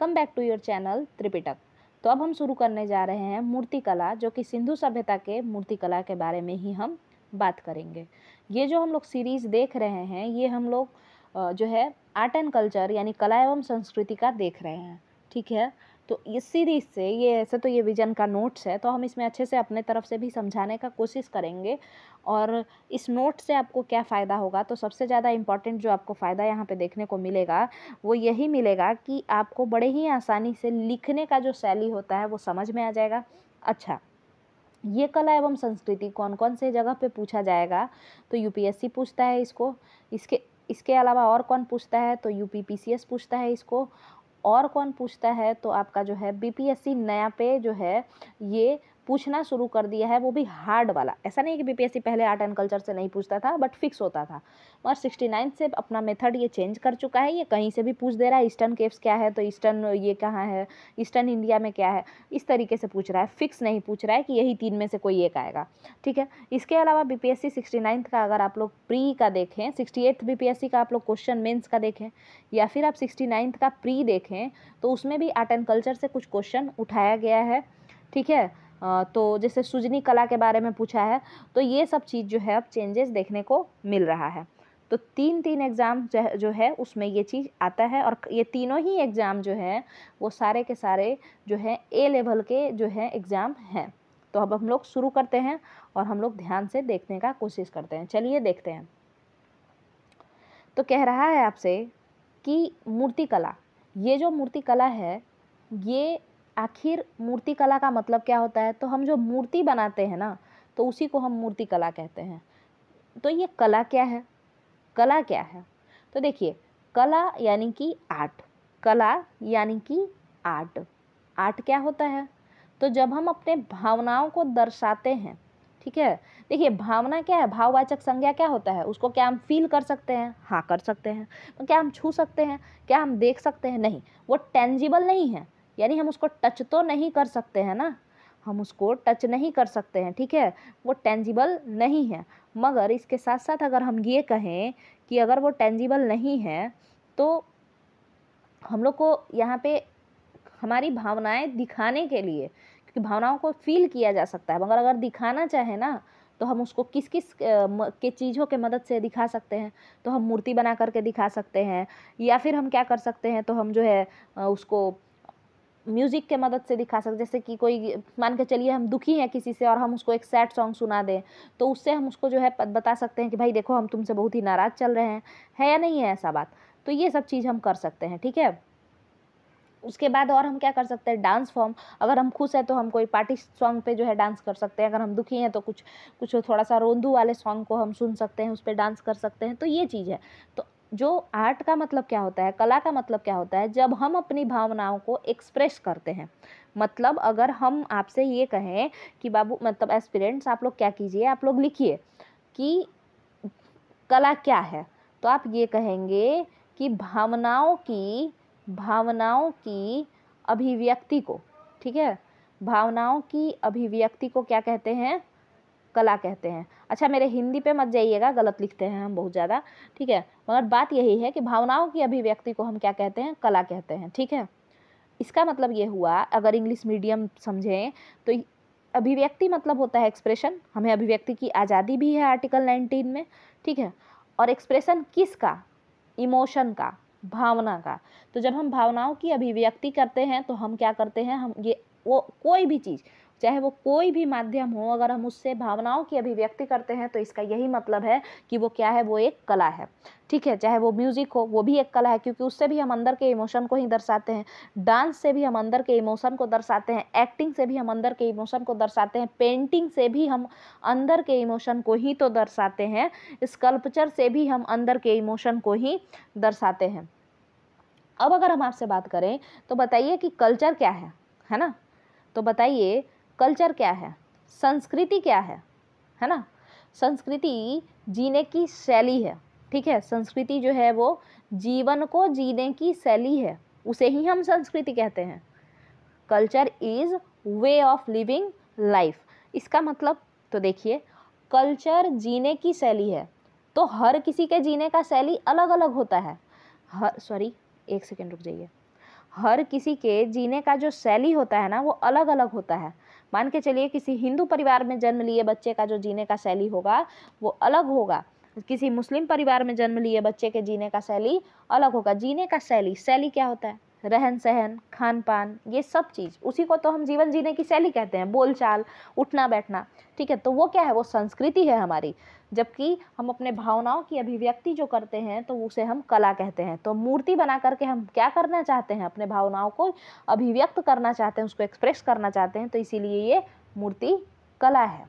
Come back to your channel Tripitak तो अब हम शुरू करने जा रहे हैं मूर्तिकला जो कि सिंधु सभ्यता के मूर्तिकला के बारे में ही हम बात करेंगे ये जो हम लोग सीरीज़ देख रहे हैं ये हम लोग जो है आर्ट एंड कल्चर यानी कला एवं संस्कृति का देख रहे हैं ठीक है तो इस सीरीज़ से ये ऐसे तो ये विजन का नोट्स है तो हम इसमें अच्छे से अपने तरफ से भी समझाने का कोशिश करेंगे और इस नोट से आपको क्या फ़ायदा होगा तो सबसे ज़्यादा इम्पॉर्टेंट जो आपको फ़ायदा यहाँ पे देखने को मिलेगा वो यही मिलेगा कि आपको बड़े ही आसानी से लिखने का जो शैली होता है वो समझ में आ जाएगा अच्छा ये कला एवं संस्कृति कौन कौन से जगह पे पूछा जाएगा तो यूपीएससी पूछता है इसको इसके इसके अलावा और कौन पूछता है तो U P P C S पूछता है इसको और कौन पूछता है तो आपका जो है बीपीएससी नया पे जो है ये पूछना शुरू कर दिया है वो भी हार्ड वाला ऐसा नहीं कि बीपीएससी पहले आर्ट एंड कल्चर से नहीं पूछता था बट फिक्स होता था मगर सिक्सटी नाइन से अपना मेथड ये चेंज कर चुका है ये कहीं से भी पूछ दे रहा है ईस्टर्न केव्स क्या है तो ईस्टर्न ये कहाँ है ईस्टर्न इंडिया में क्या है इस तरीके से पूछ रहा है फिक्स नहीं पूछ रहा है कि यही तीन में से कोई एक आएगा ठीक है इसके अलावा बी पी एस का अगर आप लोग प्री का देखें सिक्सटी एट्थ का आप लोग क्वेश्चन मेन्स का देखें या फिर आप सिक्सटी नाइन्थ का प्री देखें तो उसमें भी आर्ट एंड कल्चर से कुछ क्वेश्चन उठाया गया है ठीक है तो जैसे सुजनी कला के बारे में पूछा है तो ये सब चीज़ जो है अब चेंजेस देखने को मिल रहा है तो तीन तीन एग्ज़ाम जो है उसमें ये चीज़ आता है और ये तीनों ही एग्ज़ाम जो है वो सारे के सारे जो है ए लेवल के जो है एग्ज़ाम हैं तो अब हम लोग शुरू करते हैं और हम लोग ध्यान से देखने का कोशिश करते हैं चलिए देखते हैं तो कह रहा है आपसे कि मूर्तिकला ये जो मूर्तिकला है ये आखिर मूर्ति कला का मतलब क्या होता है तो हम जो मूर्ति बनाते हैं ना तो उसी को हम मूर्ति कला कहते हैं तो ये कला क्या है कला क्या है तो देखिए कला यानी कि आर्ट कला यानी कि आर्ट आर्ट क्या होता है तो जब हम अपने भावनाओं को दर्शाते हैं ठीक है देखिए भावना क्या है भाववाचक संज्ञा क्या होता है उसको क्या हम फील कर सकते हैं हाँ कर सकते हैं तो क्या हम छू सकते हैं क्या हम देख सकते हैं नहीं वो टेंजिबल नहीं है यानी हम उसको टच तो नहीं कर सकते हैं ना हम उसको टच नहीं कर सकते हैं ठीक है वो टेंजिबल नहीं है मगर इसके साथ साथ अगर हम ये कहें कि अगर वो टेंजिबल नहीं है तो हम लोग को यहाँ पे हमारी भावनाएं दिखाने के लिए क्योंकि भावनाओं को फील किया जा सकता है मगर अगर दिखाना चाहे ना तो हम उसको किस किस के चीज़ों के मदद से दिखा सकते हैं तो हम मूर्ति बना करके दिखा सकते हैं या फिर हम क्या कर सकते हैं तो हम जो है उसको म्यूज़िक के मदद से दिखा सकते जैसे कि कोई मान के चलिए हम दुखी हैं किसी से और हम उसको एक सैड सॉन्ग सुना दें तो उससे हम उसको जो है बता सकते हैं कि भाई देखो हम तुमसे बहुत ही नाराज़ चल रहे हैं है या नहीं है ऐसा बात तो ये सब चीज़ हम कर सकते हैं ठीक है उसके बाद और हम क्या कर सकते हैं डांस फॉर्म अगर हम खुश हैं तो हम कोई पार्टी सॉन्ग पे जो है डांस कर सकते हैं अगर हम दुखी हैं तो कुछ कुछ थोड़ा सा रोंदू वाले सॉन्ग को हम सुन सकते हैं उस पर डांस कर सकते हैं तो ये चीज़ है तो जो आर्ट का मतलब क्या होता है कला का मतलब क्या होता है जब हम अपनी भावनाओं को एक्सप्रेस करते हैं मतलब अगर हम आपसे ये कहें कि बाबू मतलब एस्पिरेंट्स आप लोग क्या कीजिए आप लोग लिखिए कि कला क्या है तो आप ये कहेंगे कि भावनाओं की भावनाओं की अभिव्यक्ति को ठीक है भावनाओं की अभिव्यक्ति को क्या कहते हैं कला कहते हैं अच्छा मेरे हिंदी पे मत जाइएगा गलत लिखते हैं हम बहुत ज़्यादा ठीक है मगर बात यही है कि भावनाओं की अभिव्यक्ति को हम क्या कहते हैं कला कहते हैं ठीक है इसका मतलब ये हुआ अगर इंग्लिश मीडियम समझें तो अभिव्यक्ति मतलब होता है एक्सप्रेशन हमें अभिव्यक्ति की आज़ादी भी है आर्टिकल नाइनटीन में ठीक है और एक्सप्रेशन किस का इमोशन का भावना का तो जब हम भावनाओं की अभिव्यक्ति करते हैं तो हम क्या करते हैं हम ये वो कोई भी चीज़ चाहे वो कोई भी माध्यम हो अगर हम उससे भावनाओं की अभिव्यक्ति करते हैं तो इसका यही मतलब है कि वो क्या है वो एक कला है ठीक है चाहे वो म्यूज़िक हो वो भी एक कला है क्योंकि उससे भी हम अंदर के इमोशन को ही दर्शाते हैं डांस से भी हम अंदर के इमोशन को दर्शाते हैं एक्टिंग से भी हम अंदर के इमोशन को दर्शाते हैं पेंटिंग से भी हम अंदर के इमोशन को ही तो दर्शाते हैं स्कल्पचर से भी हम अंदर के इमोशन को ही दर्शाते हैं अब अगर हम आपसे बात करें तो बताइए कि कल्चर क्या है है ना तो बताइए कल्चर क्या है संस्कृति क्या है है ना संस्कृति जीने की शैली है ठीक है संस्कृति जो है वो जीवन को जीने की शैली है उसे ही हम संस्कृति कहते हैं culture is way of living life इसका मतलब तो देखिए कल्चर जीने की शैली है तो हर किसी के जीने का शैली अलग अलग होता है हर सॉरी एक सेकेंड रुक जाइए हर किसी के जीने का जो शैली होता है ना वो अलग अलग होता है मान के चलिए किसी हिंदू परिवार में जन्म लिए बच्चे का जो जीने का शैली होगा वो अलग होगा किसी मुस्लिम परिवार में जन्म लिए बच्चे के जीने का शैली अलग होगा जीने का शैली शैली क्या होता है रहन सहन खान पान ये सब चीज़ उसी को तो हम जीवन जीने की शैली कहते हैं बोल चाल उठना बैठना ठीक है तो वो क्या है वो संस्कृति है हमारी जबकि हम अपने भावनाओं की अभिव्यक्ति जो करते हैं तो उसे हम कला कहते हैं तो मूर्ति बना करके हम क्या करना चाहते हैं अपने भावनाओं को अभिव्यक्त करना चाहते हैं उसको एक्सप्रेस करना चाहते हैं तो इसीलिए ये मूर्ति कला है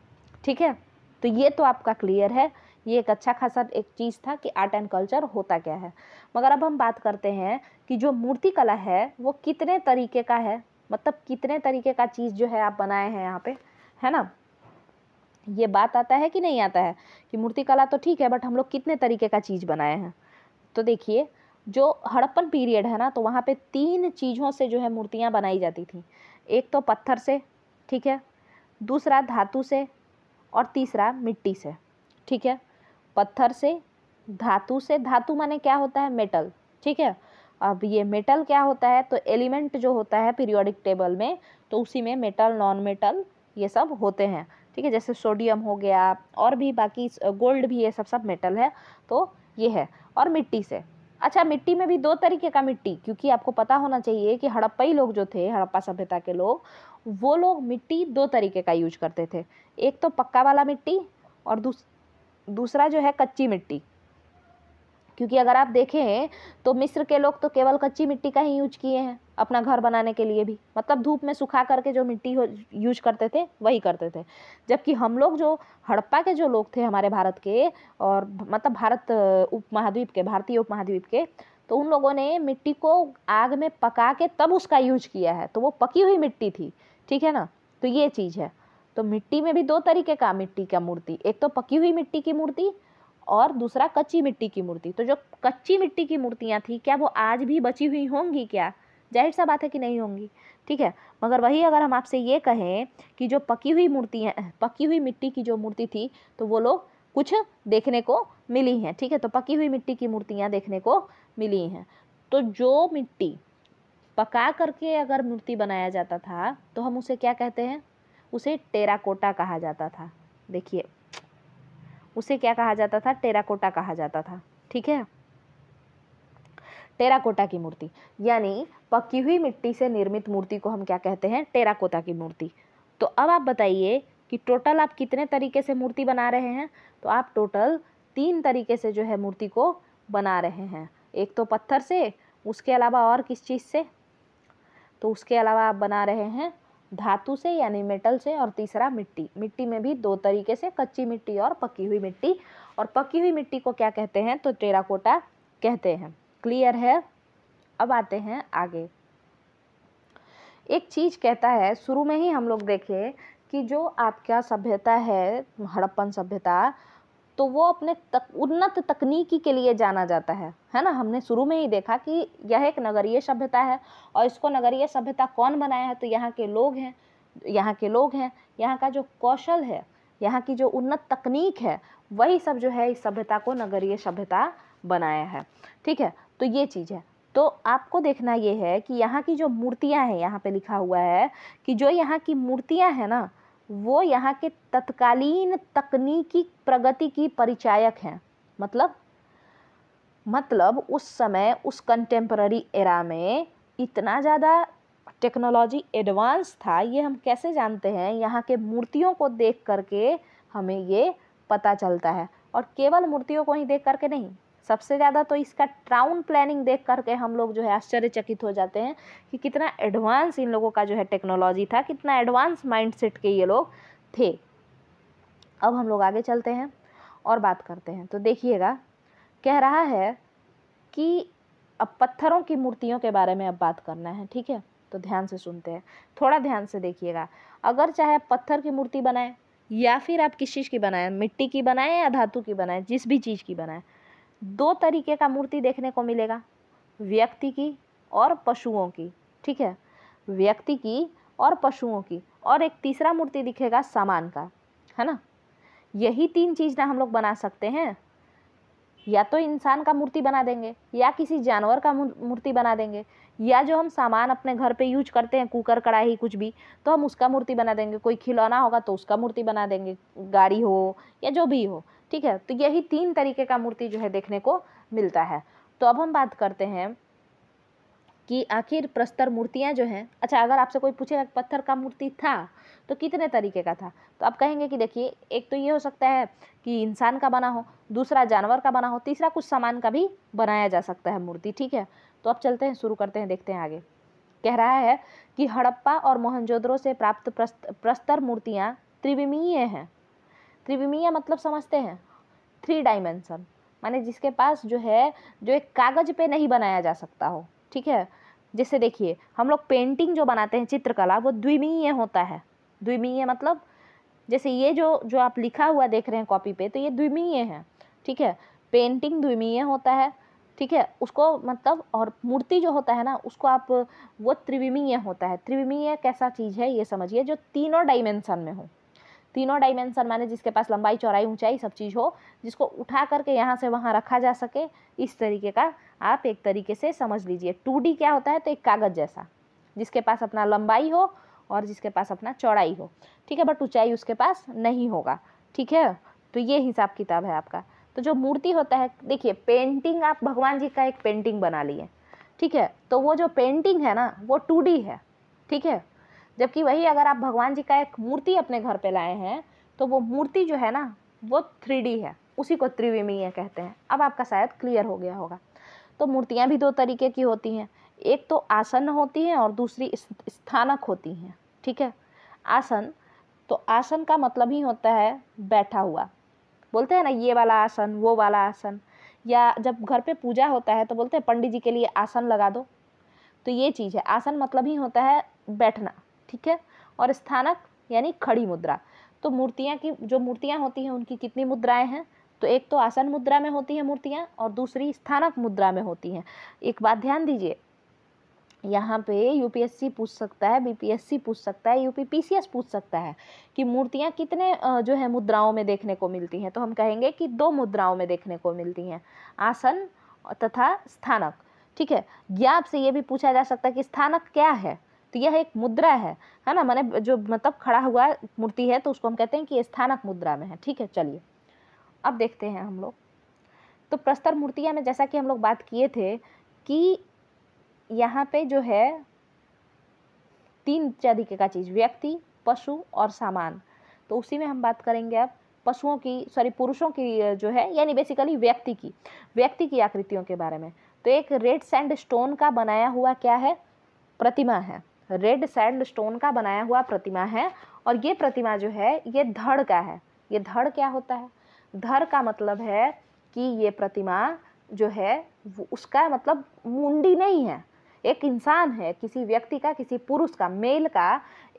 ठीक है तो ये तो आपका क्लियर है ये एक अच्छा खासा एक चीज़ था कि आर्ट एंड कल्चर होता क्या है मगर अब हम बात करते हैं कि जो मूर्ति कला है वो कितने तरीके का है मतलब कितने तरीके का चीज़ जो है आप बनाए हैं यहाँ पे है ना ये बात आता है कि नहीं आता है कि मूर्ति कला तो ठीक है बट हम लोग कितने तरीके का चीज़ बनाए हैं तो देखिए जो हड़प्पन पीरियड है ना तो वहाँ पे तीन चीज़ों से जो है मूर्तियाँ बनाई जाती थी एक तो पत्थर से ठीक है दूसरा धातु से और तीसरा मिट्टी से ठीक है पत्थर से धातु से धातु माने क्या होता है मेटल ठीक है अब ये मेटल क्या होता है तो एलिमेंट जो होता है पीरियोडिक टेबल में तो उसी में मेटल नॉन मेटल ये सब होते हैं ठीक है जैसे सोडियम हो गया और भी बाकी गोल्ड भी ये सब सब मेटल है तो ये है और मिट्टी से अच्छा मिट्टी में भी दो तरीके का मिट्टी क्योंकि आपको पता होना चाहिए कि हड़प्पई लोग जो थे हड़प्पा सभ्यता के लोग वो लोग मिट्टी दो तरीके का यूज करते थे एक तो पक्का वाला मिट्टी और दूस दूसरा जो है कच्ची मिट्टी क्योंकि अगर आप देखें तो मिस्र के लोग तो केवल कच्ची मिट्टी का ही यूज किए हैं अपना घर बनाने के लिए भी मतलब धूप में सुखा करके जो मिट्टी हो यूज करते थे वही करते थे जबकि हम लोग जो हड़प्पा के जो लोग थे हमारे भारत के और मतलब भारत उपमहाद्वीप के भारतीय उपमहाद्वीप के तो उन लोगों ने मिट्टी को आग में पका के तब उसका यूज किया है तो वो पकी हुई मिट्टी थी ठीक है ना तो ये चीज़ है तो मिट्टी में भी दो तरीके का मिट्टी का मूर्ति एक तो पकी हुई मिट्टी की मूर्ति और दूसरा कच्ची मिट्टी की मूर्ति तो जो कच्ची मिट्टी की मूर्तियाँ थी क्या वो आज भी बची हुई होंगी क्या जाहिर सा बात है कि नहीं होंगी ठीक है मगर वही अगर हम आपसे ये कहें कि जो पकी हुई मूर्तियाँ पकी हुई मिट्टी की जो मूर्ति थी तो वो लोग कुछ देखने को मिली हैं ठीक है तो पकी हुई मिट्टी की मूर्तियाँ देखने को मिली हैं तो जो मिट्टी पका करके अगर मूर्ति बनाया जाता था तो हम उसे क्या कहते हैं उसे टेराकोटा कहा जाता था देखिए उसे क्या कहा जाता था टेराकोटा कहा जाता था ठीक है टेराकोटा की मूर्ति यानी पकी हुई मिट्टी से निर्मित मूर्ति को हम क्या कहते हैं टेराकोटा की मूर्ति तो अब आप बताइए कि टोटल आप कितने तरीके से मूर्ति बना रहे हैं तो आप टोटल तीन तरीके से जो है मूर्ति को बना रहे हैं एक तो पत्थर से उसके अलावा और किस चीज़ से तो उसके अलावा आप बना रहे हैं धातु से यानी मेटल से और तीसरा मिट्टी मिट्टी में भी दो तरीके से कच्ची मिट्टी और पकी हुई मिट्टी और पकी हुई मिट्टी को क्या कहते हैं तो टेराकोटा कहते हैं क्लियर है अब आते हैं आगे एक चीज़ कहता है शुरू में ही हम लोग देखें कि जो आपका सभ्यता है हड़प्पन सभ्यता तो वो अपने तक उन्नत तकनीकी के लिए जाना जाता है है ना हमने शुरू में ही देखा कि यह एक नगरीय सभ्यता है और इसको नगरीय सभ्यता कौन बनाया है तो यहाँ के लोग हैं यहाँ के लोग हैं यहाँ का जो कौशल है यहाँ की जो उन्नत तकनीक है वही सब जो है इस सभ्यता को नगरीय सभ्यता बनाया है ठीक है तो ये चीज़ है तो आपको देखना ये है कि यहाँ की जो मूर्तियाँ हैं यहाँ पे लिखा हुआ है कि जो यहाँ की मूर्तियाँ हैं ना वो यहाँ के तत्कालीन तकनीकी प्रगति की परिचायक हैं मतलब मतलब उस समय उस कंटेम्प्ररी एरा में इतना ज़्यादा टेक्नोलॉजी एडवांस था ये हम कैसे जानते हैं यहाँ के मूर्तियों को देख करके हमें ये पता चलता है और केवल मूर्तियों को ही देख करके नहीं सबसे ज़्यादा तो इसका टाउन प्लानिंग देख करके हम लोग जो है आश्चर्यचकित हो जाते हैं कि कितना एडवांस इन लोगों का जो है टेक्नोलॉजी था कितना एडवांस माइंडसेट के ये लोग थे अब हम लोग आगे चलते हैं और बात करते हैं तो देखिएगा कह रहा है कि अब पत्थरों की मूर्तियों के बारे में अब बात करना है ठीक है तो ध्यान से सुनते हैं थोड़ा ध्यान से देखिएगा अगर चाहे पत्थर की मूर्ति बनाएं या फिर आप किस चीज़ की बनाएं मिट्टी की बनाएं या धातु की बनाएं जिस भी चीज़ की बनाएं दो तरीके का मूर्ति देखने को मिलेगा व्यक्ति की और पशुओं की ठीक है व्यक्ति की और पशुओं की और एक तीसरा मूर्ति दिखेगा सामान का है ना यही तीन चीज़ ना हम लोग बना सकते हैं या तो इंसान का मूर्ति बना देंगे या किसी जानवर का मूर्ति बना देंगे या जो हम सामान अपने घर पे यूज करते हैं कुकर कढ़ाई कुछ भी तो हम उसका मूर्ति बना देंगे कोई खिलौना होगा तो उसका मूर्ति बना देंगे गाड़ी हो या जो भी हो ठीक है तो यही तीन तरीके का मूर्ति जो है देखने को मिलता है तो अब हम बात करते हैं कि आखिर प्रस्तर मूर्तियां जो हैं अच्छा अगर आपसे कोई पूछेगा पत्थर का मूर्ति था तो कितने तरीके का था तो आप कहेंगे कि देखिए एक तो ये हो सकता है कि इंसान का बना हो दूसरा जानवर का बना हो तीसरा कुछ सामान का भी बनाया जा सकता है मूर्ति ठीक है तो अब चलते हैं शुरू करते हैं देखते हैं आगे कह रहा है कि हड़प्पा और मोहनजोदड़ो से प्राप्त प्रस्तर मूर्तियाँ त्रिविमीय हैं त्रिविमीय मतलब समझते हैं थ्री डायमेंसन माने जिसके पास जो है जो एक कागज़ पे नहीं बनाया जा सकता हो ठीक है जैसे देखिए हम लोग पेंटिंग जो बनाते हैं चित्रकला वो द्विमीय होता है द्विमीय मतलब जैसे ये जो जो आप लिखा हुआ देख रहे हैं कॉपी पे तो ये द्विमीय है ठीक है पेंटिंग द्विमीय होता है ठीक है उसको मतलब और मूर्ति जो होता है ना उसको आप वो त्रिविमीय होता है त्रिविमीय कैसा चीज़ है ये समझिए जो तीनों डायमेंसन में हो तीनों डायमेंशन माने जिसके पास लंबाई चौड़ाई ऊंचाई सब चीज़ हो जिसको उठा करके यहाँ से वहाँ रखा जा सके इस तरीके का आप एक तरीके से समझ लीजिए टू क्या होता है तो एक कागज़ जैसा जिसके पास अपना लंबाई हो और जिसके पास अपना चौड़ाई हो ठीक है बट ऊंचाई उसके पास नहीं होगा ठीक है तो ये हिसाब किताब है आपका तो जो मूर्ति होता है देखिए पेंटिंग आप भगवान जी का एक पेंटिंग बना लिए ठीक है तो वो जो पेंटिंग है ना वो टू है ठीक है जबकि वही अगर आप भगवान जी का एक मूर्ति अपने घर पे लाए हैं तो वो मूर्ति जो है ना वो थ्री है उसी को त्रिविमीय कहते हैं अब आपका शायद क्लियर हो गया होगा तो मूर्तियाँ भी दो तरीके की होती हैं एक तो आसन होती हैं और दूसरी स्थानक होती हैं ठीक है आसन तो आसन का मतलब ही होता है बैठा हुआ बोलते हैं ना ये वाला आसन वो वाला आसन या जब घर पे पूजा होता है तो बोलते हैं पंडित जी के लिए आसन लगा दो तो ये चीज़ है आसन मतलब ही होता है बैठना ठीक है और स्थानक यानी खड़ी मुद्रा तो मूर्तियाँ की जो मूर्तियाँ होती हैं उनकी कितनी मुद्राएं हैं तो एक तो आसन मुद्रा में होती हैं मूर्तियाँ और दूसरी स्थानक मुद्रा में होती हैं एक बात ध्यान दीजिए यहाँ पे यूपीएससी पूछ सकता है बीपीएससी पूछ सकता है यूपी पीसीएस पूछ सकता है कि मूर्तियाँ कितने जो है मुद्राओं में देखने को मिलती हैं तो हम कहेंगे कि दो मुद्राओं में देखने को मिलती हैं आसन तथा स्थानक ठीक है ज्ञाप से ये भी पूछा जा सकता है कि स्थानक क्या है तो यह एक मुद्रा है है ना मैंने जो मतलब खड़ा हुआ मूर्ति है तो उसको हम कहते हैं कि स्थानक मुद्रा में है ठीक है चलिए अब देखते हैं हम लोग तो प्रस्तर मूर्तियाँ में जैसा कि हम लोग बात किए थे कि यहाँ पे जो है तीन तरीके का चीज़ व्यक्ति पशु और सामान तो उसी में हम बात करेंगे अब पशुओं की सॉरी पुरुषों की जो है यानी बेसिकली व्यक्ति की व्यक्ति की आकृतियों के बारे में तो एक रेड सैंड स्टोन का बनाया हुआ क्या है प्रतिमा है रेड सैंड स्टोन का बनाया हुआ प्रतिमा है और ये प्रतिमा जो है ये धड़ का है ये धड़ क्या होता है धड़ का मतलब है कि ये प्रतिमा जो है उसका मतलब मुंडी नहीं है एक इंसान है किसी व्यक्ति का किसी पुरुष का मेल का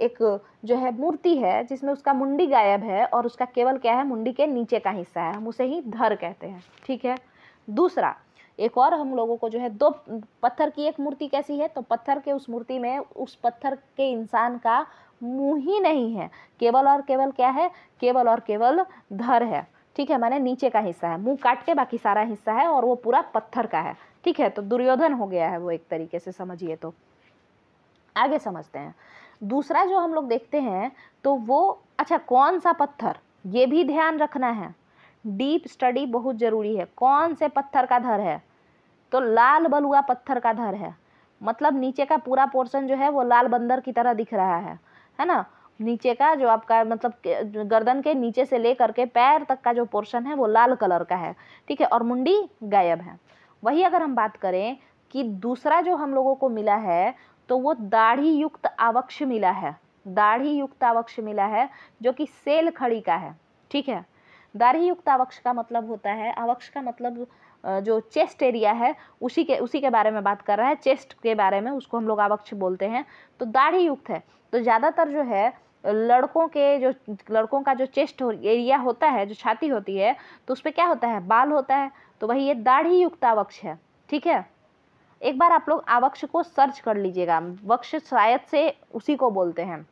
एक जो है मूर्ति है जिसमें उसका मुंडी गायब है और उसका केवल क्या है मुंडी के नीचे का हिस्सा है हम उसे ही धर कहते हैं ठीक है दूसरा एक और हम लोगों को जो है दो पत्थर की एक मूर्ति कैसी है तो पत्थर के उस मूर्ति में उस पत्थर के इंसान का मुंह ही नहीं है केवल और केवल क्या है केवल और केवल धर है ठीक है माने नीचे का हिस्सा है मुंह काट के बाकी सारा हिस्सा है और वो पूरा पत्थर का है ठीक है तो दुर्योधन हो गया है वो एक तरीके से समझिए तो आगे समझते हैं दूसरा जो हम लोग देखते हैं तो वो अच्छा कौन सा पत्थर ये भी ध्यान रखना है डीप स्टडी बहुत ज़रूरी है कौन से पत्थर का धर है तो लाल बलुआ पत्थर का धर है मतलब नीचे का पूरा पोर्शन जो है वो लाल बंदर की तरह दिख रहा है है ना नीचे का जो आपका मतलब गर्दन के नीचे से ले करके पैर तक का जो पोर्शन है वो लाल कलर का है ठीक है और मुंडी गायब है वही अगर हम बात करें कि दूसरा जो हम लोगों को मिला है तो वो दाढ़ी युक्त आवक्ष मिला है दाढ़ी युक्त आवक्ष मिला है जो कि सेल खड़ी का है ठीक है दाढ़ी युक्त आवक्ष का मतलब होता है आवक्ष का मतलब जो चेस्ट एरिया है उसी के उसी के बारे में बात कर रहा है चेस्ट के बारे में उसको हम लोग आवक्ष बोलते हैं तो दाढ़ी युक्त है तो ज़्यादातर जो है लड़कों के जो लड़कों का जो चेस्ट एरिया होता है जो छाती होती है तो उस पर क्या होता है बाल होता है तो वही ये दाढ़ी युक्त आवक्ष है ठीक है एक बार आप लोग आवक्ष को सर्च कर लीजिएगा वक्ष शायद से उसी को बोलते हैं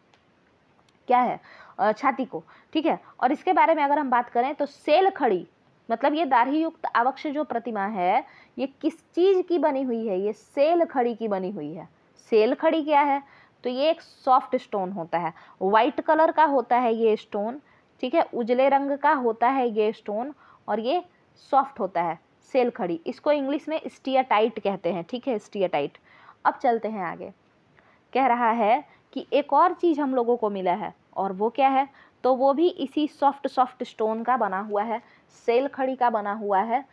क्या है छाती को ठीक है और इसके बारे में अगर हम बात करें तो सेल खड़ी मतलब ये दाढ़ी युक्त अवक्ष जो प्रतिमा है ये किस चीज़ की बनी हुई है ये सेल खड़ी की बनी हुई है सेल खड़ी क्या है तो ये एक सॉफ्ट स्टोन होता है वाइट कलर का होता है ये स्टोन ठीक है उजले रंग का होता है ये स्टोन और ये सॉफ्ट होता है सेल खड़ी इसको इंग्लिश में स्टियाटाइट कहते हैं ठीक है स्टियाटाइट अब चलते हैं आगे कह रहा है कि एक और चीज़ हम लोगों को मिला है और वो क्या है तो वो भी इसी सॉफ्ट सॉफ्ट स्टोन का बना हुआ है सेल खड़ी का बना हुआ है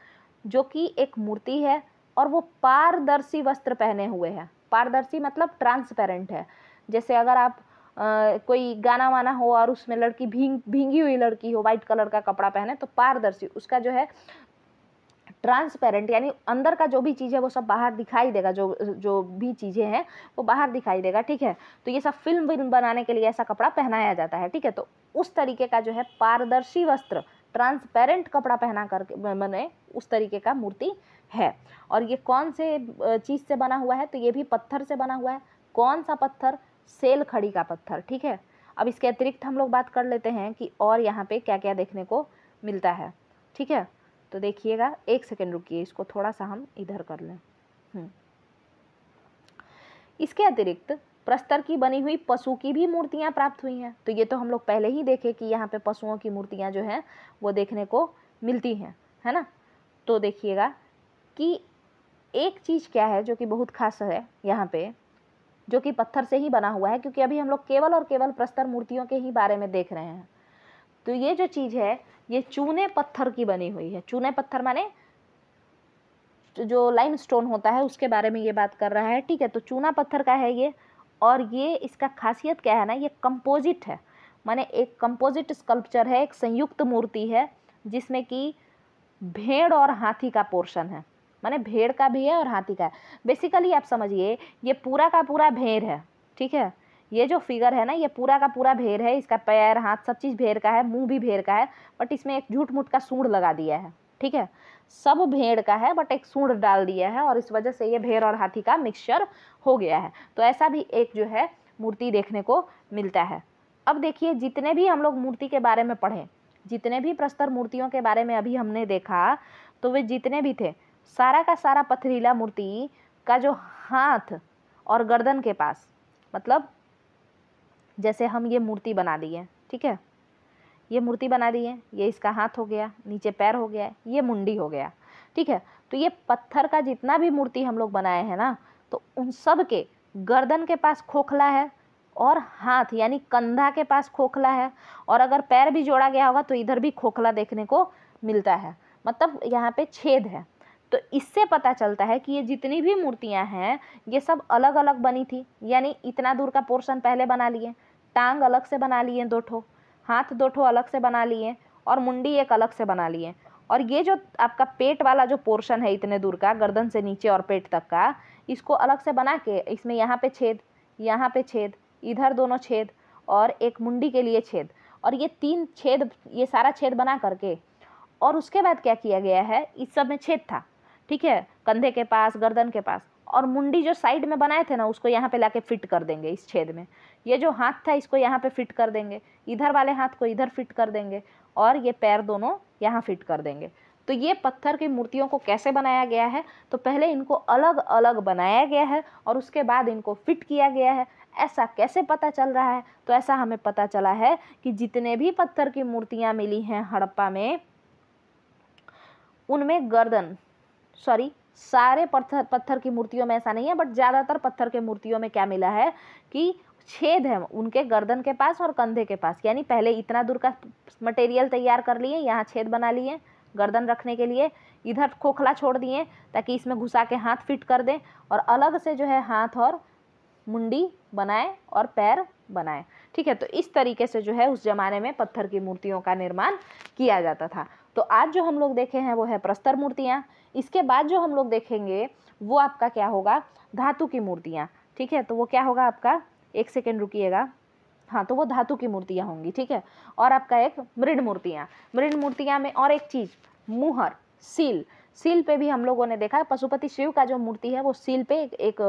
जो कि एक मूर्ति है और वो पारदर्शी वस्त्र पहने हुए हैं पारदर्शी मतलब ट्रांसपेरेंट है जैसे अगर आप आ, कोई गाना वाना हो और उसमें लड़की भींग भींगी हुई लड़की हो वाइट कलर का कपड़ा पहने तो पारदर्शी उसका जो है ट्रांसपेरेंट यानी अंदर का जो भी चीज़ है वो सब बाहर दिखाई देगा जो जो भी चीज़ें हैं वो बाहर दिखाई देगा ठीक है तो ये सब फिल्म बनाने के लिए ऐसा कपड़ा पहनाया जाता है ठीक है तो उस तरीके का जो है पारदर्शी वस्त्र ट्रांसपेरेंट कपड़ा पहना करके मैंने उस तरीके का मूर्ति है और ये कौन से चीज़ से बना हुआ है तो ये भी पत्थर से बना हुआ है कौन सा पत्थर सेल खड़ी का पत्थर ठीक है अब इसके अतिरिक्त हम लोग बात कर लेते हैं कि और यहाँ पे क्या क्या देखने को मिलता है ठीक है तो देखिएगा एक सेकेंड रुकिए इसको थोड़ा सा हम इधर कर लें हम्म। इसके अतिरिक्त प्रस्तर की बनी हुई पशु की भी मूर्तियाँ प्राप्त हुई हैं तो ये तो हम लोग पहले ही देखे कि यहाँ पे पशुओं की मूर्तियाँ जो हैं वो देखने को मिलती हैं है ना तो देखिएगा कि एक चीज़ क्या है जो कि बहुत खास है यहाँ पे जो कि पत्थर से ही बना हुआ है क्योंकि अभी हम लोग केवल और केवल प्रस्तर मूर्तियों के ही बारे में देख रहे हैं तो ये जो चीज़ है ये चूने पत्थर की बनी हुई है चूने पत्थर माने जो लाइम स्टोन होता है उसके बारे में ये बात कर रहा है ठीक है तो चूना पत्थर का है ये और ये इसका खासियत क्या है ना ये कंपोजिट है माने एक कंपोजिट स्कल्पचर है एक संयुक्त मूर्ति है जिसमें कि भेड़ और हाथी का पोर्शन है माने भेड़ का भी है और हाथी का है बेसिकली आप समझिए ये पूरा का पूरा भेड़ है ठीक है ये जो फिगर है ना ये पूरा का पूरा भेड़ है इसका पैर हाथ सब चीज़ भेड़ का है मुंह भी भेड़ का है बट इसमें एक झूठ मूठ का सूढ़ लगा दिया है ठीक है सब भेड़ का है बट एक सूंड डाल दिया है और इस वजह से ये भेड़ और हाथी का मिक्सचर हो गया है तो ऐसा भी एक जो है मूर्ति देखने को मिलता है अब देखिए जितने भी हम लोग मूर्ति के बारे में पढ़े जितने भी प्रस्तर मूर्तियों के बारे में अभी हमने देखा तो वे जितने भी थे सारा का सारा पथरीला मूर्ति का जो हाथ और गर्दन के पास मतलब जैसे हम ये मूर्ति बना दिए ठीक है ये मूर्ति बना दिए ये इसका हाथ हो गया नीचे पैर हो गया ये मुंडी हो गया ठीक है तो ये पत्थर का जितना भी मूर्ति हम लोग बनाए हैं ना तो उन सब के गर्दन के पास खोखला है और हाथ यानी कंधा के पास खोखला है और अगर पैर भी जोड़ा गया होगा तो इधर भी खोखला देखने को मिलता है मतलब यहाँ पे छेद है तो इससे पता चलता है कि ये जितनी भी मूर्तियाँ हैं ये सब अलग अलग बनी थी यानी इतना दूर का पोर्शन पहले बना लिए टांग अलग से बना लिए दो ठो हाथ दो ठो अलग से बना लिए और मुंडी एक अलग से बना लिए और ये जो आपका पेट वाला जो पोर्शन है इतने दूर का गर्दन से नीचे और पेट तक का इसको अलग से बना के इसमें यहाँ पे छेद यहाँ पे छेद इधर दोनों छेद और एक मुंडी के लिए छेद और ये तीन छेद ये सारा छेद बना करके और उसके बाद क्या किया गया है इस सब में छेद था ठीक है कंधे के पास गर्दन के पास और मुंडी जो साइड में बनाए थे ना उसको यहाँ पे लाके फिट कर देंगे इस छेद में ये जो हाथ था इसको यहाँ पे फिट कर देंगे इधर वाले हाथ को इधर फिट कर देंगे और ये पैर दोनों यहाँ फिट कर देंगे तो ये पत्थर की मूर्तियों को कैसे बनाया गया है तो पहले इनको अलग अलग बनाया गया है और उसके बाद इनको फिट किया गया है ऐसा कैसे पता चल रहा है तो ऐसा हमें पता चला है कि जितने भी पत्थर की मूर्तियाँ मिली हैं हड़प्पा में उनमें गर्दन सॉरी सारे पत्थर पत्थर की मूर्तियों में ऐसा नहीं है बट ज़्यादातर पत्थर के मूर्तियों में क्या मिला है कि छेद है उनके गर्दन के पास और कंधे के पास यानी पहले इतना दूर का मटेरियल तैयार कर लिए यहाँ छेद बना लिए गर्दन रखने के लिए इधर खोखला छोड़ दिए ताकि इसमें घुसा के हाथ फिट कर दें और अलग से जो है हाथ और मुंडी बनाए और पैर बनाए ठीक है तो इस तरीके से जो है उस जमाने में पत्थर की मूर्तियों का निर्माण किया जाता था तो आज जो हम लोग देखे हैं वो है प्रस्तर मूर्तियाँ इसके बाद जो हम लोग देखेंगे वो आपका क्या होगा धातु की मूर्तियाँ ठीक है तो वो क्या होगा आपका एक सेकेंड रुकीगा हाँ तो वो धातु की मूर्तियाँ होंगी ठीक है और आपका एक मृण मूर्तियाँ मृण मूर्तियाँ में और एक चीज़ मुहर सील सील पे भी हम लोगों ने देखा पशुपति शिव का जो मूर्ति है वो सील पे एक, एक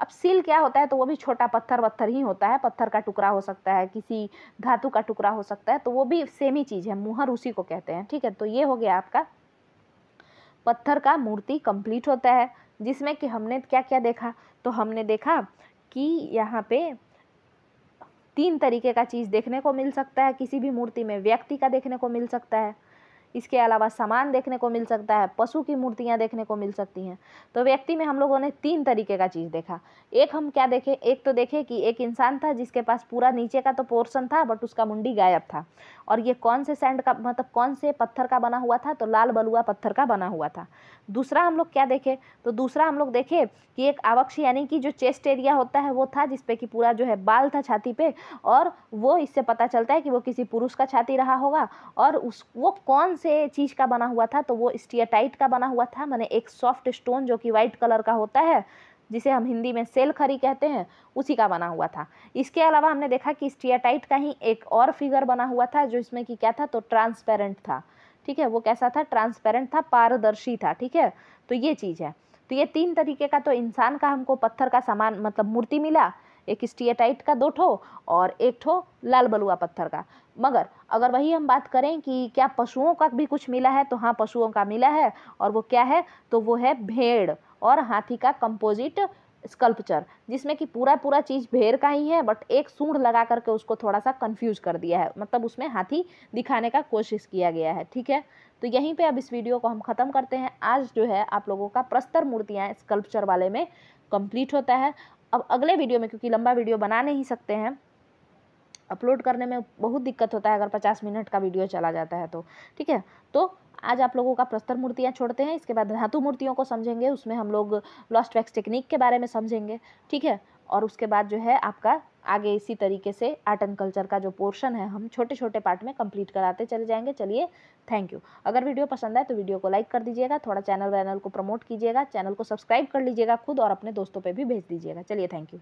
अब सील क्या होता है तो वो भी छोटा पत्थर वत्थर ही होता है पत्थर का टुकड़ा हो सकता है किसी धातु का टुकड़ा हो सकता है तो वो भी सेम ही चीज़ है मुहर उसी को कहते हैं ठीक है तो ये हो गया आपका पत्थर का मूर्ति कंप्लीट होता है जिसमें कि हमने क्या क्या देखा तो हमने देखा कि यहाँ पे तीन तरीके का चीज़ देखने को मिल सकता है किसी भी मूर्ति में व्यक्ति का देखने को मिल सकता है इसके अलावा सामान देखने को मिल सकता है पशु की मूर्तियाँ देखने को मिल सकती हैं तो व्यक्ति में हम लोगों ने तीन तरीके का चीज़ देखा एक हम क्या देखे एक तो देखे कि एक इंसान था जिसके पास पूरा नीचे का तो पोर्सन था बट उसका मुंडी गायब था और ये कौन से सैंड का मतलब कौन से पत्थर का बना हुआ था तो लाल बलुआ पत्थर का बना हुआ था दूसरा हम लोग क्या देखे तो दूसरा हम लोग देखे कि एक आवक्ष यानी कि जो चेस्ट एरिया होता है वो था जिसपे कि पूरा जो है बाल था छाती पे और वो इससे पता चलता है कि वो किसी पुरुष का छाती रहा होगा और उस वो कौन से चीज़ का बना हुआ था तो वो स्टियाटाइट का बना हुआ था मैंने एक सॉफ्ट स्टोन जो कि वाइट कलर का होता है जिसे हम हिंदी में सेल खरी कहते हैं उसी का बना हुआ था इसके अलावा हमने देखा कि स्टियाटाइट का ही एक और फिगर बना हुआ था जो इसमें कि क्या था तो ट्रांसपेरेंट था ठीक है वो कैसा था ट्रांसपेरेंट था पारदर्शी था ठीक है तो ये चीज़ है तो ये तीन तरीके का तो इंसान का हमको पत्थर का सामान मतलब मूर्ति मिला एक स्टियाटाइट का दो ठो और एक ठो लाल बलुआ पत्थर का मगर अगर वही हम बात करें कि क्या पशुओं का भी कुछ मिला है तो हाँ पशुओं का मिला है और वो क्या है तो वो है भेड़ और हाथी का कंपोजिट स्कल्पचर जिसमें कि पूरा पूरा चीज़ भेड़ का ही है बट एक सूंड लगा करके उसको थोड़ा सा कंफ्यूज कर दिया है मतलब उसमें हाथी दिखाने का कोशिश किया गया है ठीक है तो यहीं पे अब इस वीडियो को हम ख़त्म करते हैं आज जो है आप लोगों का प्रस्तर मूर्तियाँ स्कल्पचर वाले में कंप्लीट होता है अब अगले वीडियो में क्योंकि लंबा वीडियो बना नहीं सकते हैं अपलोड करने में बहुत दिक्कत होता है अगर पचास मिनट का वीडियो चला जाता है तो ठीक है तो आज आप लोगों का प्रस्तर मूर्तियाँ छोड़ते हैं इसके बाद धातु मूर्तियों को समझेंगे उसमें हम लोग लॉस्ट वैक्स टेक्निक के बारे में समझेंगे ठीक है और उसके बाद जो है आपका आगे इसी तरीके से आर्ट एंड कल्चर का जो पोर्शन है हम छोटे छोटे पार्ट में कंप्लीट कराते चले जाएंगे चलिए थैंक यू अगर वीडियो पसंद आए तो वीडियो को लाइक कर दीजिएगा थोड़ा चैनल वैनल को प्रमोट कीजिएगा चैनल को सब्सक्राइब कर लीजिएगा खुद और अपने दोस्तों पर भी भेज दीजिएगा चलिए थैंक यू